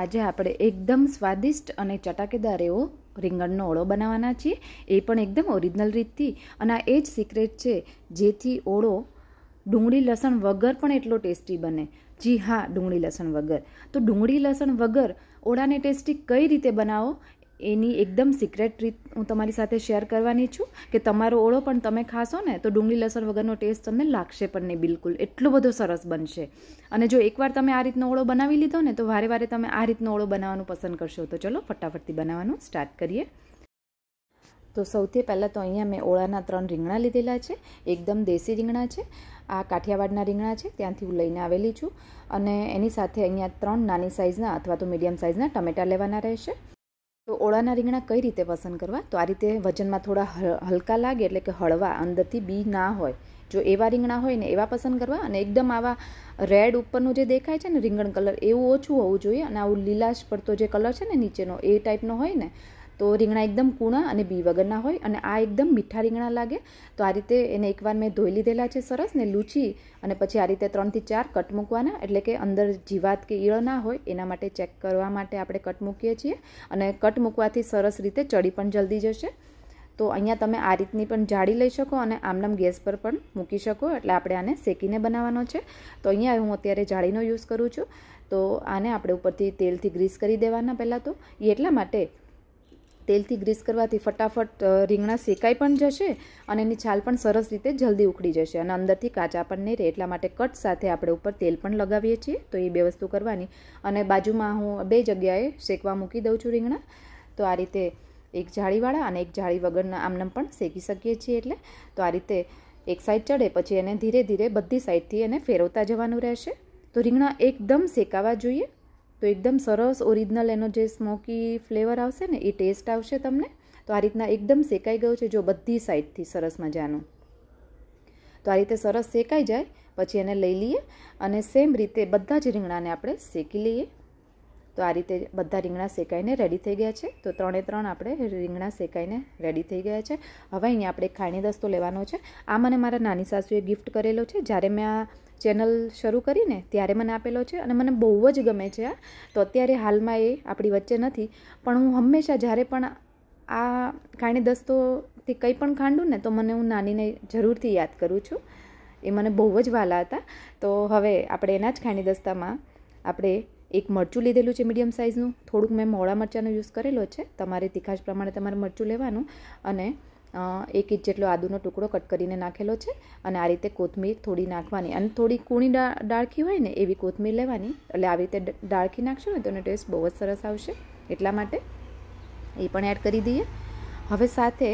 આજે આપણે એકદમ સ્વાદિષ્ટ અને ચટાકેદાર એવો રીંગણનો ઓળો બનાવવાના છીએ એ પણ એકદમ ઓરિજિનલ રીતથી અને આ એ જ સિક્રેટ છે જેથી ઓળો ડુંગળી લસણ વગર પણ એટલો ટેસ્ટી બને જી હા ડુંગળી લસણ વગર તો ડુંગળી લસણ વગર ઓળાને ટેસ્ટી કઈ રીતે બનાવો એની એકદમ સિક્રેટ રીત હું તમારી સાથે શેર કરવાની છું કે તમારો ઓળો પણ તમે ખાશો ને તો ડુંગળી લસણ વગરનો ટેસ્ટ તમને લાગશે પણ નહીં બિલકુલ એટલો બધો સરસ બનશે અને જો એકવાર તમે આ રીતનો ઓળો બનાવી લીધો ને તો વારે વારે તમે આ રીતનો ઓળો બનાવવાનું પસંદ કરશો તો ચલો ફટાફટથી બનાવવાનું સ્ટાર્ટ કરીએ તો સૌથી પહેલાં તો અહીંયા મેં ઓળાના ત્રણ રીંગણા લીધેલા છે એકદમ દેશી રીંગણા છે આ કાઠિયાવાડના રીંગણા છે ત્યાંથી હું લઈને આવેલી છું અને એની સાથે અહીંયા ત્રણ નાની સાઇઝના અથવા તો મીડિયમ સાઇઝના ટમેટા લેવાના રહેશે તો ઓળાના રીંગણા કઈ રીતે પસંદ કરવા તો આ રીતે વજનમાં થોડા હલકા લાગે એટલે કે હળવા અંદરથી બી ના હોય જો એવા રીંગણા હોય ને એવા પસંદ કરવા અને એકદમ આવા રેડ ઉપરનું જે દેખાય છે ને રીંગણ કલર એવું ઓછું હોવું જોઈએ અને આવું લીલાશ પડતો જે કલર છે ને નીચેનો એ ટાઈપનો હોય ને તો રીંગણા એકદમ કૂણા અને બી વગરના હોય અને આ એકદમ મીઠા રીંગણા લાગે તો આ રીતે એને એકવાર મેં ધોઈ લીધેલા છે સરસ ને લૂછી અને પછી આ રીતે ત્રણથી ચાર કટ મૂકવાના એટલે કે અંદર જીવાત કે ઈળ ના હોય એના માટે ચેક કરવા માટે આપણે કટ મૂકીએ છીએ અને કટ મૂકવાથી સરસ રીતે ચડી પણ જલ્દી જશે તો અહીંયા તમે આ રીતની પણ જાળી લઈ શકો અને આમનામ ગેસ પર પણ મૂકી શકો એટલે આપણે આને શેકીને બનાવવાનો છે તો અહીંયા હું અત્યારે જાળીનો યુઝ કરું છું તો આને આપણે ઉપરથી તેલથી ગ્રીસ કરી દેવાના પહેલાં તો એ એટલા માટે તેલથી ગ્રીસ કરવાથી ફટાફટ રીંગણા શેકાઈ પણ જશે અને એની છાલ પણ સરસ રીતે જલ્દી ઉખડી જશે અને અંદરથી કાચા પણ નહીં રહે એટલા માટે કટ સાથે આપણે ઉપર તેલ પણ લગાવીએ છીએ તો એ બે વસ્તુ કરવાની અને બાજુમાં હું બે જગ્યાએ શેકવા મૂકી દઉં છું રીંગણા તો આ રીતે એક જાળીવાળા અને એક જાળી વગરના આમનામ પણ શેકી શકીએ છીએ એટલે તો આ રીતે એક સાઈડ ચડે પછી એને ધીરે ધીરે બધી સાઈડથી એને ફેરવતા જવાનું રહેશે તો રીંગણા એકદમ શેકાવા જોઈએ તો એકદમ સરસ ઓરિજિનલ એનો જે સ્મોકી ફ્લેવર આવશે ને એ ટેસ્ટ આવશે તમને તો આ રીતના એકદમ શેકાઈ ગયું છે જો બધી સાઈડથી સરસ મજાનું તો આ રીતે સરસ શેકાઈ જાય પછી એને લઈ લઈએ અને સેમ રીતે બધા જ રીંગણાને આપણે શેકી લઈએ તો આ રીતે બધા રીંગણા શેકાઈને રેડી થઈ ગયા છે તો ત્રણે ત્રણ આપણે રીંગણા શેકાઈને રેડી થઈ ગયા છે હવે અહીંયા આપણે ખાણી દસ્તો લેવાનો છે આ મને મારા નાની સાસુએ ગિફ્ટ કરેલો છે જ્યારે મેં આ ચેનલ શરૂ કરીને ત્યારે મને આપેલો છે અને મને બહુ જ ગમે છે આ તો અત્યારે હાલમાં એ આપણી વચ્ચે નથી પણ હું હંમેશા જ્યારે પણ આ ખાણી દસ્તોથી કંઈ પણ ખાંડું ને તો મને હું નાનીને જરૂરથી યાદ કરું છું એ મને બહુ જ વાલા હતા તો હવે આપણે એના જ ખાણી દસ્તામાં આપણે એક મરચું લીધેલું છે મીડિયમ સાઇઝનું થોડુંક મેં મોળા મરચાંનો યુઝ કરેલો છે તમારે તીખાશ પ્રમાણે તમારે મરચું લેવાનું અને એક ઇંચ જેટલો આદુનો ટુકડો કટ કરીને નાખેલો છે અને આ રીતે કોથમીર થોડી નાખવાની અને થોડી કૂણી ડાળખી હોય ને એવી કોથમીર લેવાની એટલે આવી રીતે ડાળખી નાખશો ને તો એનો ટેસ્ટ બહુ જ સરસ આવશે એટલા માટે એ પણ એડ કરી દઈએ હવે સાથે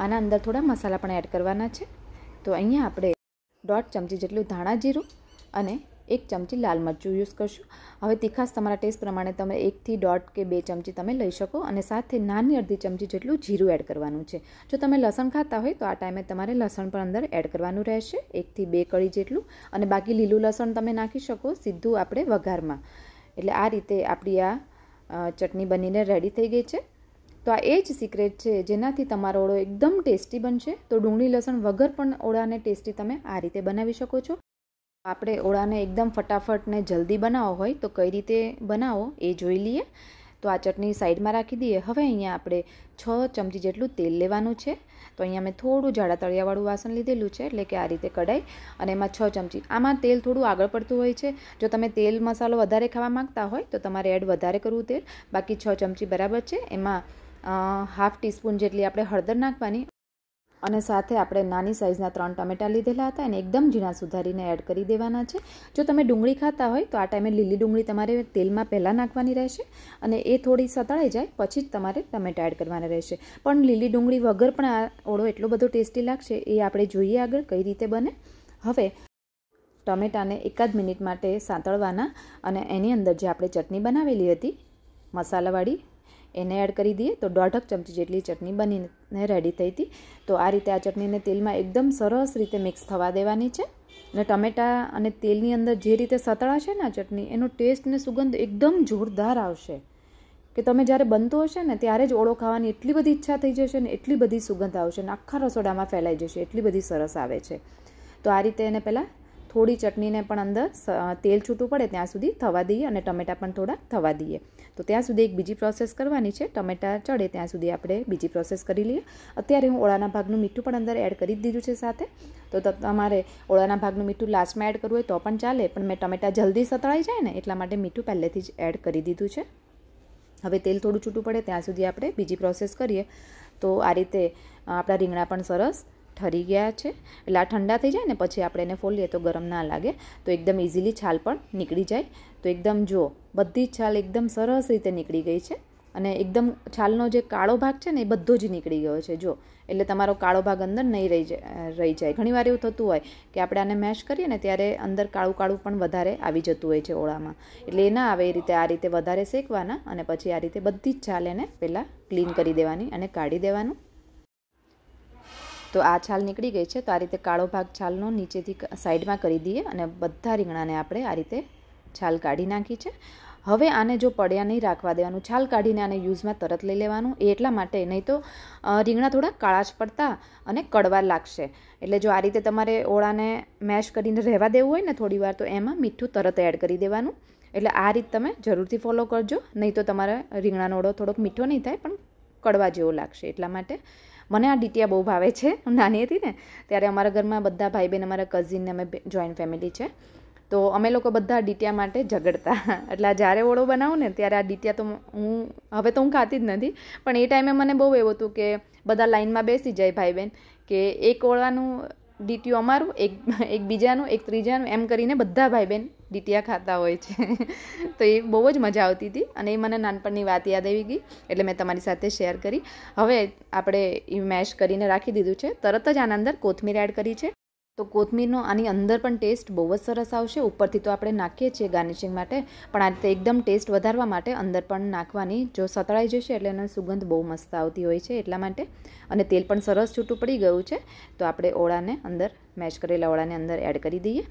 આના અંદર થોડા મસાલા પણ એડ કરવાના છે તો અહીંયા આપણે દોઢ ચમચી જેટલું ધાણા જીરું અને એક ચમચી લાલ મરચું યુઝ કરશું હવે તીખાસ તમારા ટેસ્ટ પ્રમાણે તમે એકથી દોઢ કે બે ચમચી તમે લઈ શકો અને સાથે નાની અડધી ચમચી જેટલું જીરું એડ કરવાનું છે જો તમે લસણ ખાતા હોય તો આ ટાઈમે તમારે લસણ પણ અંદર એડ કરવાનું રહેશે એકથી બે કળી જેટલું અને બાકી લીલું લસણ તમે નાખી શકો સીધું આપણે વઘારમાં એટલે આ રીતે આપણી આ ચટણી બનીને રેડી થઈ ગઈ છે તો આ એ જ સિક્રેટ છે જેનાથી તમારો ઓળો એકદમ ટેસ્ટી બનશે તો ડુંગળી લસણ વગર પણ ઓળાને ટેસ્ટી તમે આ રીતે બનાવી શકો છો આપણે ઓળાને એકદમ ફટાફટ ને જલ્દી બનાવો હોય તો કઈ રીતે બનાવો એ જોઈ લઈએ તો આ ચટણી સાઈડમાં રાખી દઈએ હવે અહીંયા આપણે છ ચમચી જેટલું તેલ લેવાનું છે તો અહીંયા મેં થોડું જાડા તળિયાવાળું વાસણ લીધેલું છે એટલે કે આ રીતે કઢાઈ અને એમાં છ ચમચી આમાં તેલ થોડું આગળ પડતું હોય છે જો તમે તેલ મસાલો વધારે ખાવા માગતા હોય તો તમારે એડ વધારે કરવું તેલ બાકી છ ચમચી બરાબર છે એમાં હાફ ટીસ્પૂન જેટલી આપણે હળદર નાખવાની અને સાથે આપણે નાની સાઇઝના ત્રણ ટમેટા લીધેલા હતા અને એકદમ ઝીણા સુધારીને એડ કરી દેવાના છે જો તમે ડુંગળી ખાતા હોય તો આ ટાઈમે લીલી ડુંગળી તમારે તેલમાં પહેલાં નાખવાની રહેશે અને એ થોડી સતળાઈ જાય પછી જ તમારે ટમેટા એડ કરવાના રહેશે પણ લીલી ડુંગળી વગર પણ આ ઓળો એટલો બધો ટેસ્ટી લાગશે એ આપણે જોઈએ આગળ કઈ રીતે બને હવે ટમેટાને એકાદ મિનિટ માટે સાંતળવાના અને એની અંદર જે આપણે ચટણી બનાવેલી હતી મસાલાવાળી એને એડ કરી દઈએ તો દોઢક ચમચી જેટલી ચટણી બનીને રેડી થઈ હતી તો આ રીતે આ ચટણીને તેલમાં એકદમ સરસ રીતે મિક્સ થવા દેવાની છે અને ટમેટાં અને તેલની અંદર જે રીતે સતળાશે ને આ ચટણી એનો ટેસ્ટ ને સુગંધ એકદમ જોરદાર આવશે કે તમે જ્યારે બનતો હશે ને ત્યારે જ ઓળો ખાવાની એટલી બધી ઈચ્છા થઈ જશે ને એટલી બધી સુગંધ આવશે ને આખા રસોડામાં ફેલાઈ જશે એટલી બધી સરસ આવે છે તો આ રીતે એને પહેલાં થોડી ચટણીને પણ અંદર તેલ છૂટું પડે ત્યાં સુધી થવા દઈએ અને ટમેટાં પણ થોડા થવા દઈએ તો ત્યાં સુધી એક બીજી પ્રોસેસ કરવાની છે ટમેટાં ચડે ત્યાં સુધી આપણે બીજી પ્રોસેસ કરી લઈએ અત્યારે હું ઓળાના ભાગનું મીઠું પણ અંદર એડ કરી દીધું છે સાથે તો તમારે ઓળાના ભાગનું મીઠું લાસ્ટમાં એડ કરવું હોય તો પણ ચાલે પણ મેં ટમેટાં જલ્દી સતળાઈ જાય ને એટલા માટે મીઠું પહેલેથી જ એડ કરી દીધું છે હવે તેલ થોડું છૂટું પડે ત્યાં સુધી આપણે બીજી પ્રોસેસ કરીએ તો આ રીતે આપણા રીંગણા પણ સરસ ઠરી ગયા છે એટલે આ ઠંડા થઈ જાય ને પછી આપણે એને ફોલીએ તો ગરમ ના લાગે તો એકદમ ઇઝીલી છાલ પણ નીકળી જાય તો એકદમ જો બધી જ છાલ એકદમ સરસ રીતે નીકળી ગઈ છે અને એકદમ છાલનો જે કાળો ભાગ છે ને એ બધો જ નીકળી ગયો છે જો એટલે તમારો કાળો ભાગ અંદર નહીં રહી જાય રહી જાય ઘણીવાર એવું થતું હોય કે આપણે આને મેશ કરીએ ને ત્યારે અંદર કાળું કાળું પણ વધારે આવી જતું હોય છે ઓળામાં એટલે એ ના આવે એ રીતે આ રીતે વધારે શેકવાના અને પછી આ રીતે બધી જ છાલ એને પહેલાં ક્લીન કરી દેવાની અને કાઢી દેવાનું તો આ છાલ નીકળી ગઈ છે તો આ રીતે કાળો ભાગ છાલનો નીચેથી સાઈડમાં કરી દઈએ અને બધા રીંગણાને આપણે આ રીતે છાલ કાઢી નાખી છે હવે આને જો પડ્યા નહીં રાખવા દેવાનું છાલ કાઢીને આને યુઝમાં તરત લઈ લેવાનું એટલા માટે નહીં તો રીંગણા થોડા કાળા જ પડતા અને કડવા લાગશે એટલે જો આ રીતે તમારે ઓળાને મેશ કરીને રહેવા દેવું હોય ને થોડીવાર તો એમાં મીઠું તરત એડ કરી દેવાનું એટલે આ રીત તમે જરૂરથી ફોલો કરજો નહીં તો તમારે રીંગણાનો ઓળો થોડોક મીઠો નહીં થાય પણ કડવા જેવો લાગશે એટલા માટે મને આ ડીટીયા બહુ ભાવે છે હું નાની હતી ને ત્યારે અમારા ઘરમાં બધા ભાઈ બહેન અમારા કઝિનને અમે જોઈન્ટ ફેમિલી છે તો અમે લોકો બધા ડીટીયા માટે ઝઘડતા એટલે જ્યારે ઓળો બનાવું ને ત્યારે આ ડીટીયા તો હું હવે તો હું ખાતી જ નથી પણ એ ટાઈમે મને બહુ એવું હતું કે બધા લાઇનમાં બેસી જાય ભાઈ બહેન કે એક ઓળાનું ડીટીયું અમારું એક એકબીજાનું એક ત્રીજાનું એમ કરીને બધા ભાઈ બહેન ડીટીયા ખાતા હોય છે તો એ બહુ જ મજા આવતી હતી અને એ મને નાનપણની વાત યાદ આવી ગઈ એટલે મેં તમારી સાથે શેર કરી હવે આપણે એ મેશ કરીને રાખી દીધું છે તરત જ આના અંદર કોથમીર એડ કરી છે તો કોથમીરનો આની અંદર પણ ટેસ્ટ બહુ જ સરસ આવશે ઉપરથી તો આપણે નાખીએ છીએ ગાર્નિશિંગ માટે પણ આ રીતે એકદમ ટેસ્ટ વધારવા માટે અંદર પણ નાખવાની જો સતળાઈ જશે એટલે એનો સુગંધ બહુ મસ્ત આવતી હોય છે એટલા માટે અને તેલ પણ સરસ છૂટું પડી ગયું છે તો આપણે ઓળાને અંદર મેશ કરેલા ઓળાને અંદર એડ કરી દઈએ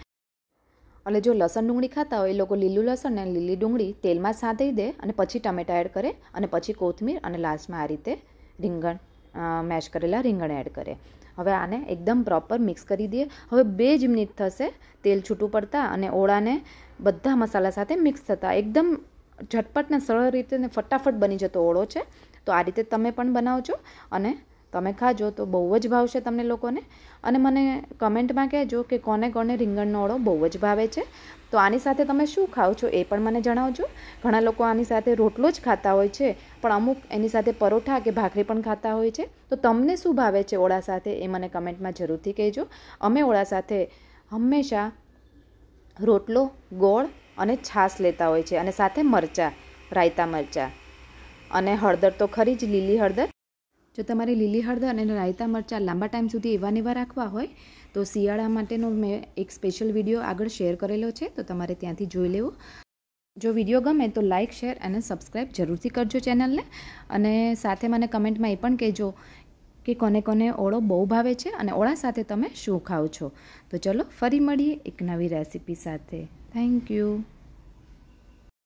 એટલે જો લસણ ડુંગળી ખાતા હોય એ લોકો લીલું લસણ અને લીલી ડુંગળી તેલમાં સાંતળી દે અને પછી ટમેટા એડ કરે અને પછી કોથમીર અને લાસ્ટમાં આ રીતે રીંગણ મેશ કરેલા રીંગણ એડ કરે હવે આને એકદમ પ્રોપર મિક્સ કરી દઈએ હવે બે જ મિનિટ થશે તેલ છૂટું પડતા અને ઓળાને બધા મસાલા સાથે મિક્સ થતાં એકદમ ઝટપટ ને સરળ રીતે ને ફટાફટ બની જતો ઓળો છે તો આ રીતે તમે પણ બનાવજો અને તમે ખાજો તો બહુ જ ભાવશે તમને લોકોને અને મને કમેન્ટમાં કહેજો કે કોને કોને રીંગણનો ઓળો બહુ જ ભાવે છે તો આની સાથે તમે શું ખાઓ છો એ પણ મને જણાવજો ઘણા લોકો આની સાથે રોટલો જ ખાતા હોય છે પણ અમુક એની સાથે પરોઠા કે ભાખરી પણ ખાતા હોય છે તો તમને શું ભાવે છે ઓળા સાથે એ મને કમેન્ટમાં જરૂરથી કહેજો અમે ઓળા સાથે હંમેશા રોટલો ગોળ અને છાશ લેતા હોય છે અને સાથે મરચાં રાયતા મરચાં અને હળદર તો ખરી જ લીલી હળદર જો તમારે લીલી હળદર અને રાયતા મરચાં લાંબા ટાઈમ સુધી એવા નેવા રાખવા હોય તો શિયાળા માટેનો મેં એક સ્પેશિયલ વિડીયો આગળ શેર કરેલો છે તો તમારે ત્યાંથી જોઈ લેવો જો વિડીયો ગમે તો લાઇક શેર અને સબસ્ક્રાઈબ જરૂરથી કરજો ચેનલને અને સાથે મને કમેન્ટમાં એ પણ કહેજો કે કોને કોને ઓળો બહુ ભાવે છે અને ઓળા સાથે તમે શું ખાઓ છો તો ચલો ફરી મળીએ એક નવી રેસીપી સાથે થેન્ક યુ